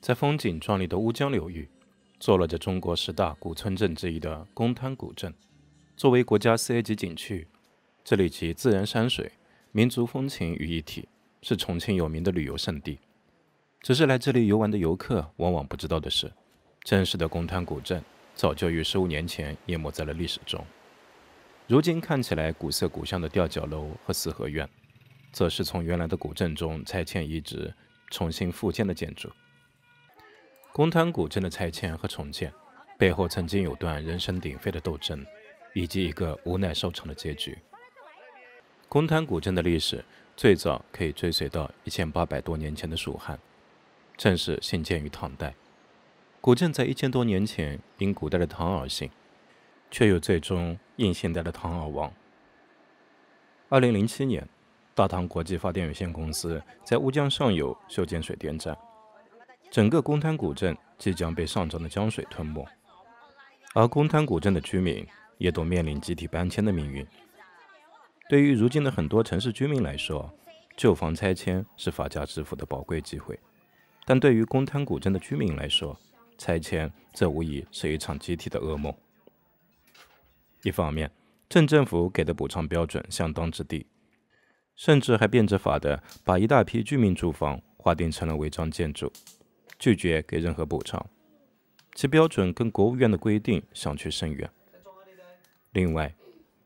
在风景壮丽的乌江流域，坐落着中国十大古村镇之一的龚滩古镇。作为国家四 A 级景区，这里集自然山水、民族风情于一体，是重庆有名的旅游胜地。只是来这里游玩的游客往往不知道的是，真实的龚滩古镇早就于十五年前淹没在了历史中。如今看起来古色古香的吊脚楼和四合院，则是从原来的古镇中拆迁移植、重新复建的建筑。公滩古镇的拆迁和重建，背后曾经有段人声鼎沸的斗争，以及一个无奈收场的结局。公滩古镇的历史最早可以追随到一千八百多年前的蜀汉，正式兴建于唐代。古镇在一千多年前因古代的唐而兴，却又最终因现代的唐而亡。二零零七年，大唐国际发电有限公司在乌江上游修建水电站。整个公滩古镇即将被上涨的江水吞没，而公滩古镇的居民也都面临集体搬迁的命运。对于如今的很多城市居民来说，旧房拆迁是发家致富的宝贵机会，但对于公滩古镇的居民来说，拆迁这无疑是一场集体的噩梦。一方面，镇政府给的补偿标准相当之低，甚至还变着法的把一大批居民住房划定成了违章建筑。拒绝给任何补偿，其标准跟国务院的规定相去甚远。另外，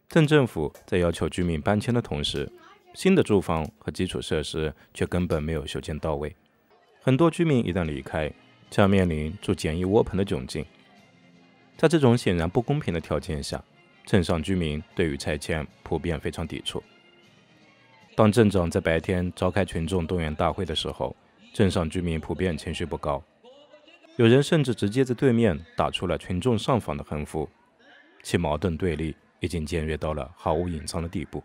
镇政府在要求居民搬迁的同时，新的住房和基础设施却根本没有修建到位。很多居民一旦离开，将面临住简易窝棚的窘境。在这种显然不公平的条件下，镇上居民对于拆迁普遍非常抵触。当镇长在白天召开群众动员大会的时候，镇上居民普遍情绪不高，有人甚至直接在对面打出了“群众上访”的横幅，其矛盾对立已经尖锐到了毫无隐藏的地步。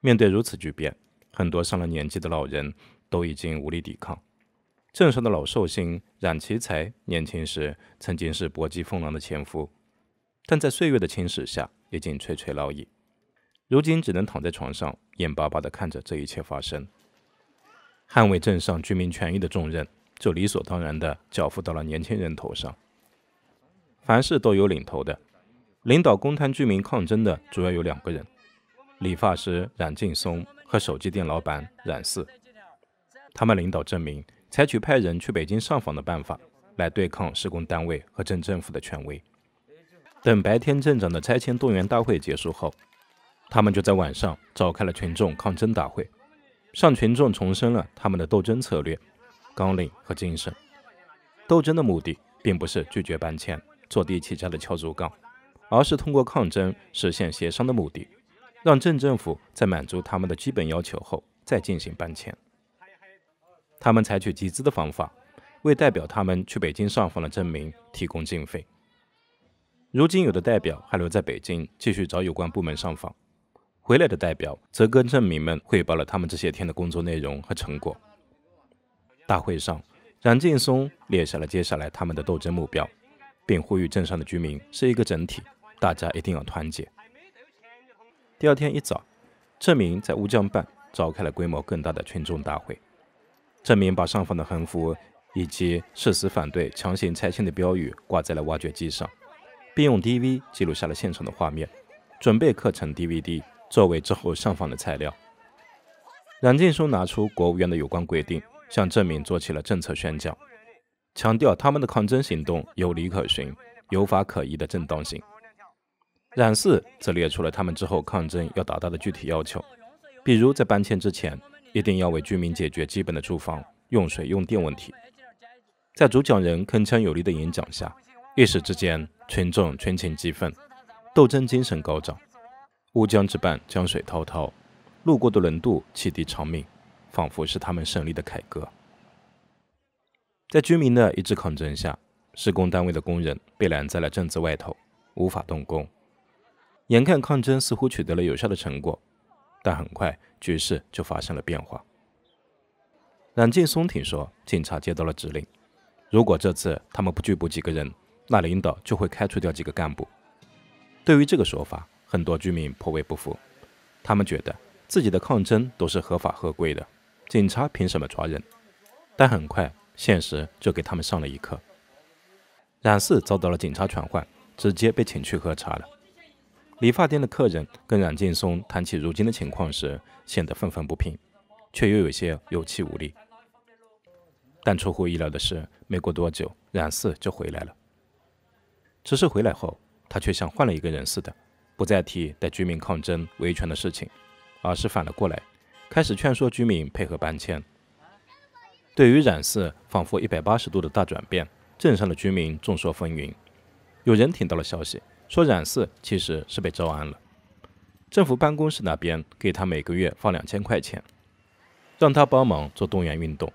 面对如此巨变，很多上了年纪的老人都已经无力抵抗。镇上的老寿星冉其才，年轻时曾经是搏击疯狼的前夫，但在岁月的侵蚀下，已经垂垂老矣，如今只能躺在床上，眼巴巴地看着这一切发生。捍卫镇上居民权益的重任，就理所当然地交付到了年轻人头上。凡事都有领头的，领导公摊居民抗争的主要有两个人：理发师冉劲松和手机店老板冉四。他们领导证明，采取派人去北京上访的办法，来对抗施工单位和镇政府的权威。等白天镇长的拆迁动员大会结束后，他们就在晚上召开了群众抗争大会。向群众重申了他们的斗争策略、纲领和精神。斗争的目的并不是拒绝搬迁、坐地起价的敲竹杠，而是通过抗争实现协商的目的，让镇政府在满足他们的基本要求后再进行搬迁。他们采取集资的方法，为代表他们去北京上访的证明提供经费。如今，有的代表还留在北京，继续找有关部门上访。回来的代表则跟镇民们汇报了他们这些天的工作内容和成果。大会上，冉劲松列下了接下来他们的斗争目标，并呼吁镇上的居民是一个整体，大家一定要团结。第二天一早，镇民在乌江办召开了规模更大的群众大会。镇民把上方的横幅以及“誓死反对强行拆迁”的标语挂在了挖掘机上，并用 DV 记录下了现场的画面，准备刻成 DVD。作为之后上访的材料，冉静松拿出国务院的有关规定，向郑敏做起了政策宣讲，强调他们的抗争行动有理可循、有法可依的正当性。冉氏则列出了他们之后抗争要达到的具体要求，比如在搬迁之前，一定要为居民解决基本的住房、用水、用电问题。在主讲人铿锵有力的演讲下，一时之间，群众群情激愤，斗争精神高涨。乌江之畔，江水滔滔，路过的轮渡汽笛长鸣，仿佛是他们胜利的凯歌。在居民的一致抗争下，施工单位的工人被拦在了镇子外头，无法动工。眼看抗争似乎取得了有效的成果，但很快局势就发生了变化。冉劲松听说，警察接到了指令，如果这次他们不拘捕几个人，那领导就会开除掉几个干部。对于这个说法，很多居民颇为不服，他们觉得自己的抗争都是合法合规的，警察凭什么抓人？但很快，现实就给他们上了一课。冉四遭到了警察传唤，直接被请去喝茶了。理发店的客人跟冉劲松谈起如今的情况时，显得愤愤不平，却又有些有气无力。但出乎意料的是，没过多久，冉四就回来了。只是回来后，他却像换了一个人似的。不再提带居民抗争维权的事情，而是反了过来，开始劝说居民配合搬迁。对于染色仿佛一百八十度的大转变，镇上的居民众说纷纭。有人听到了消息，说染色其实是被招安了，政府办公室那边给他每个月放两千块钱，让他帮忙做动员运动。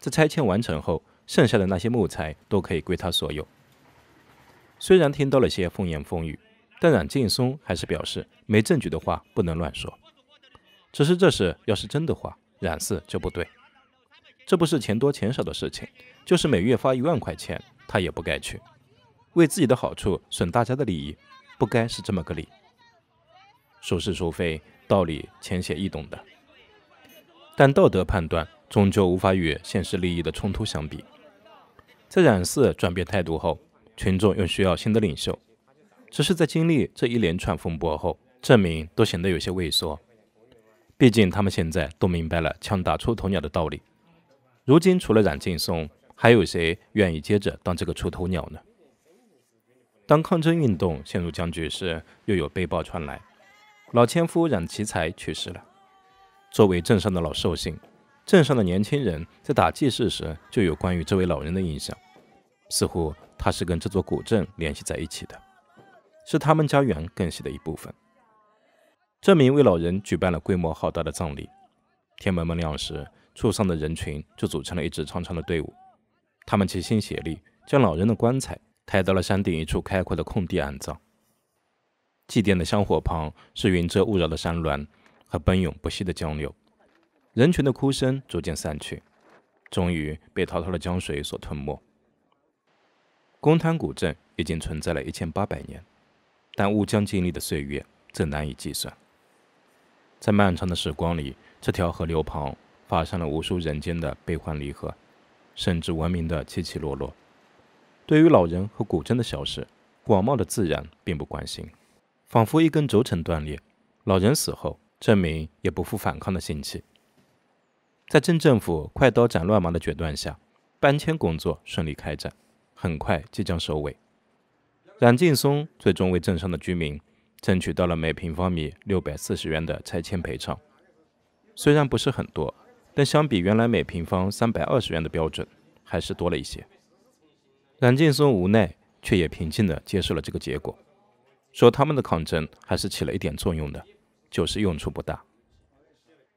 在拆迁完成后，剩下的那些木材都可以归他所有。虽然听到了些风言风语。但冉劲松还是表示，没证据的话不能乱说。只是这事要是真的话，冉四就不对。这不是钱多钱少的事情，就是每月发一万块钱，他也不该去，为自己的好处损大家的利益，不该是这么个理。孰是孰非，道理浅显易懂的，但道德判断终究无法与现实利益的冲突相比。在冉四转变态度后，群众又需要新的领袖。只是在经历这一连串风波后，证明都显得有些畏缩。毕竟他们现在都明白了“枪打出头鸟”的道理。如今除了冉劲松，还有谁愿意接着当这个出头鸟呢？当抗争运动陷入僵局时，又有背包传来：老千夫冉奇才去世了。作为镇上的老寿星，镇上的年轻人在打记事时就有关于这位老人的印象，似乎他是跟这座古镇联系在一起的。是他们家园更细的一部分。这名为老人举办了规模浩大的葬礼。天蒙蒙亮时，簇上的人群就组成了一支长长的队伍。他们齐心协力，将老人的棺材抬到了山顶一处开阔的空地安葬。祭奠的香火旁是云遮雾绕的山峦和奔涌不息的江流。人群的哭声逐渐散去，终于被滔滔的江水所吞没。公滩古镇已经存在了一千八百年。但乌江经历的岁月则难以计算。在漫长的时光里，这条河流旁发生了无数人间的悲欢离合，甚至文明的起起落落。对于老人和古筝的消失，广袤的自然并不关心，仿佛一根轴承断裂。老人死后，镇民也不负反抗的勇气。在镇政府快刀斩乱麻的决断下，搬迁工作顺利开展，很快即将收尾。冉劲松最终为镇上的居民争取到了每平方米六百四十元的拆迁赔偿，虽然不是很多，但相比原来每平方三百二十元的标准，还是多了一些。冉劲松无奈，却也平静地接受了这个结果，说他们的抗争还是起了一点作用的，就是用处不大。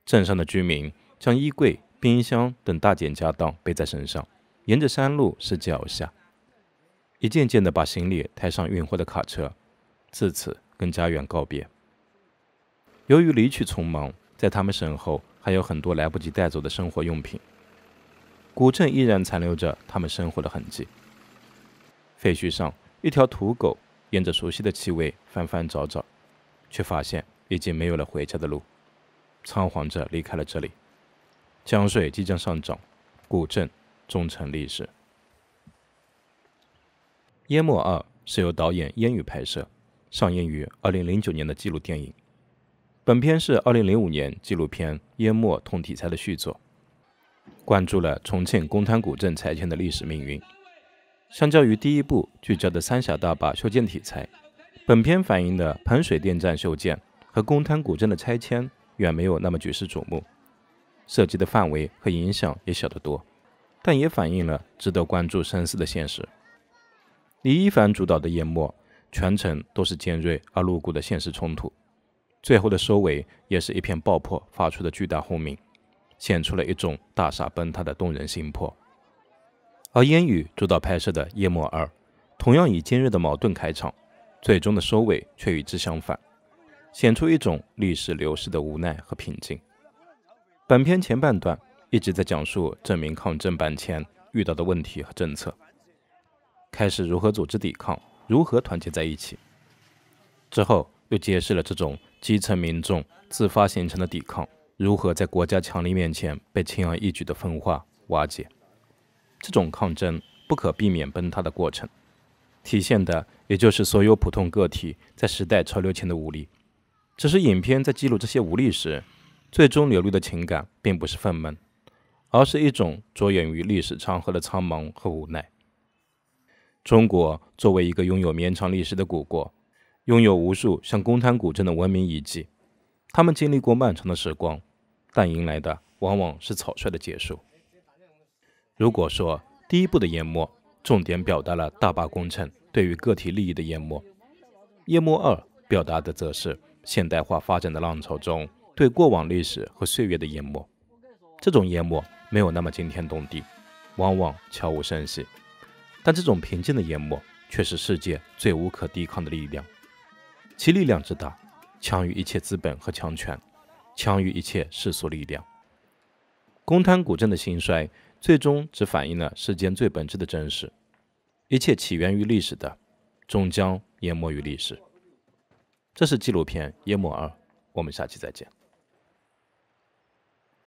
镇上的居民将衣柜、冰箱等大件家当背在身上，沿着山路是脚下。一件件的把行李抬上运货的卡车，自此跟家园告别。由于离去匆忙，在他们身后还有很多来不及带走的生活用品。古镇依然残留着他们生活的痕迹。废墟上，一条土狗沿着熟悉的气味翻翻找找，却发现已经没有了回家的路，仓皇着离开了这里。江水即将上涨，古镇终成历史。《淹没二》是由导演烟雨拍摄、上映于二零零九年的纪录电影。本片是二零零五年纪录片《淹没》同题材的续作，关注了重庆公滩古镇拆迁的历史命运。相较于第一部聚焦的三峡大坝修建题材，本片反映的彭水电站修建和公滩古镇的拆迁远没有那么举世瞩目，涉及的范围和影响也小得多，但也反映了值得关注深思的现实。李一凡主导的《夜幕》，全程都是尖锐而露骨的现实冲突，最后的收尾也是一片爆破发出的巨大轰鸣，显出了一种大厦崩塌的动人心魄。而烟雨主导拍摄的《夜幕二》，同样以尖锐的矛盾开场，最终的收尾却与之相反，显出一种历史流逝的无奈和平静。本片前半段一直在讲述证明抗争版前遇到的问题和政策。开始如何组织抵抗，如何团结在一起。之后又揭示了这种基层民众自发形成的抵抗，如何在国家强力面前被轻而易举的分化瓦解。这种抗争不可避免崩塌的过程，体现的也就是所有普通个体在时代潮流前的无力。只是影片在记录这些无力时，最终流露的情感并不是愤懑，而是一种着眼于历史长河的苍茫和无奈。中国作为一个拥有绵长历史的古国，拥有无数像公滩古镇的文明遗迹，他们经历过漫长的时光，但迎来的往往是草率的结束。如果说第一部的淹没重点表达了大坝工程对于个体利益的淹没，淹没二表达的则是现代化发展的浪潮中对过往历史和岁月的淹没。这种淹没没有那么惊天动地，往往悄无声息。但这种平静的淹没，却是世界最无可抵抗的力量，其力量之大，强于一切资本和强权，强于一切世俗力量。公滩古镇的兴衰，最终只反映了世间最本质的真实：一切起源于历史的，终将淹没于历史。这是纪录片《淹没二》，我们下期再见。